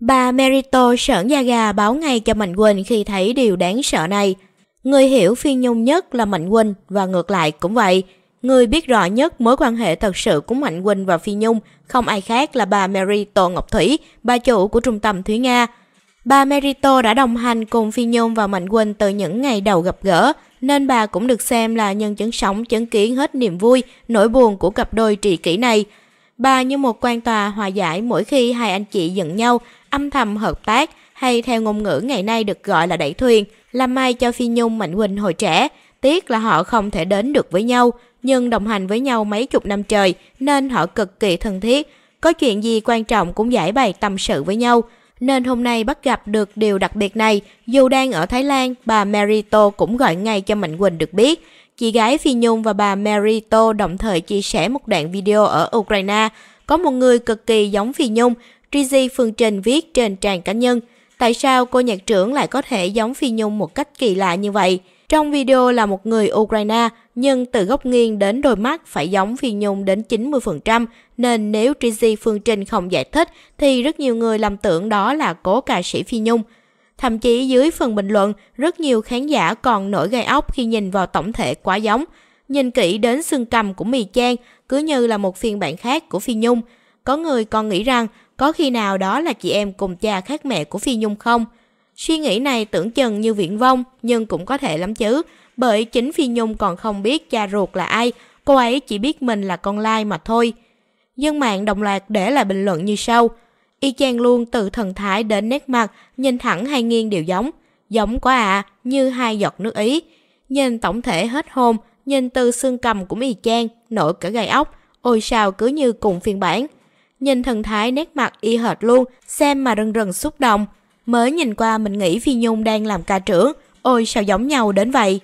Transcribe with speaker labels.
Speaker 1: Bà Merito sởn da gà báo ngay cho Mạnh Quỳnh khi thấy điều đáng sợ này. Người hiểu Phi Nhung nhất là Mạnh Quỳnh và ngược lại cũng vậy. Người biết rõ nhất mối quan hệ thật sự của Mạnh Quỳnh và Phi Nhung không ai khác là bà Mary Ngọc Thủy, bà chủ của trung tâm Thúy Nga. Bà Merito đã đồng hành cùng Phi Nhung và Mạnh Quỳnh từ những ngày đầu gặp gỡ, nên bà cũng được xem là nhân chứng sống chứng kiến hết niềm vui, nỗi buồn của cặp đôi trị kỷ này – Bà như một quan tòa hòa giải mỗi khi hai anh chị giận nhau, âm thầm hợp tác hay theo ngôn ngữ ngày nay được gọi là đẩy thuyền, làm may cho Phi Nhung Mạnh Huỳnh hồi trẻ. Tiếc là họ không thể đến được với nhau, nhưng đồng hành với nhau mấy chục năm trời nên họ cực kỳ thân thiết. Có chuyện gì quan trọng cũng giải bày tâm sự với nhau – nên hôm nay bắt gặp được điều đặc biệt này. Dù đang ở Thái Lan, bà Mary cũng gọi ngay cho Mạnh Quỳnh được biết. Chị gái Phi Nhung và bà Mary đồng thời chia sẻ một đoạn video ở Ukraine. Có một người cực kỳ giống Phi Nhung, Trizy Phương Trình viết trên trang cá nhân. Tại sao cô nhạc trưởng lại có thể giống Phi Nhung một cách kỳ lạ như vậy? Trong video là một người Ukraine, nhưng từ góc nghiêng đến đôi mắt phải giống Phi Nhung đến 90%, nên nếu Trizy Phương Trinh không giải thích thì rất nhiều người làm tưởng đó là cố ca sĩ Phi Nhung. Thậm chí dưới phần bình luận, rất nhiều khán giả còn nổi gai óc khi nhìn vào tổng thể quá giống. Nhìn kỹ đến xương cầm của Mì Trang, cứ như là một phiên bản khác của Phi Nhung. Có người còn nghĩ rằng có khi nào đó là chị em cùng cha khác mẹ của Phi Nhung không? Suy nghĩ này tưởng chừng như viễn vông nhưng cũng có thể lắm chứ, bởi chính Phi Nhung còn không biết cha ruột là ai, cô ấy chỉ biết mình là con lai mà thôi. Dân mạng đồng loạt để lại bình luận như sau. Y chang luôn từ thần thái đến nét mặt, nhìn thẳng hay nghiêng đều giống. Giống quá à, như hai giọt nước ý. Nhìn tổng thể hết hồn, nhìn từ xương cầm cũng y chang, nổi cả gai ốc. Ôi sao cứ như cùng phiên bản. Nhìn thần thái nét mặt y hệt luôn, xem mà rần rần xúc động. Mới nhìn qua mình nghĩ Phi Nhung đang làm ca trưởng, ôi sao giống nhau đến vậy.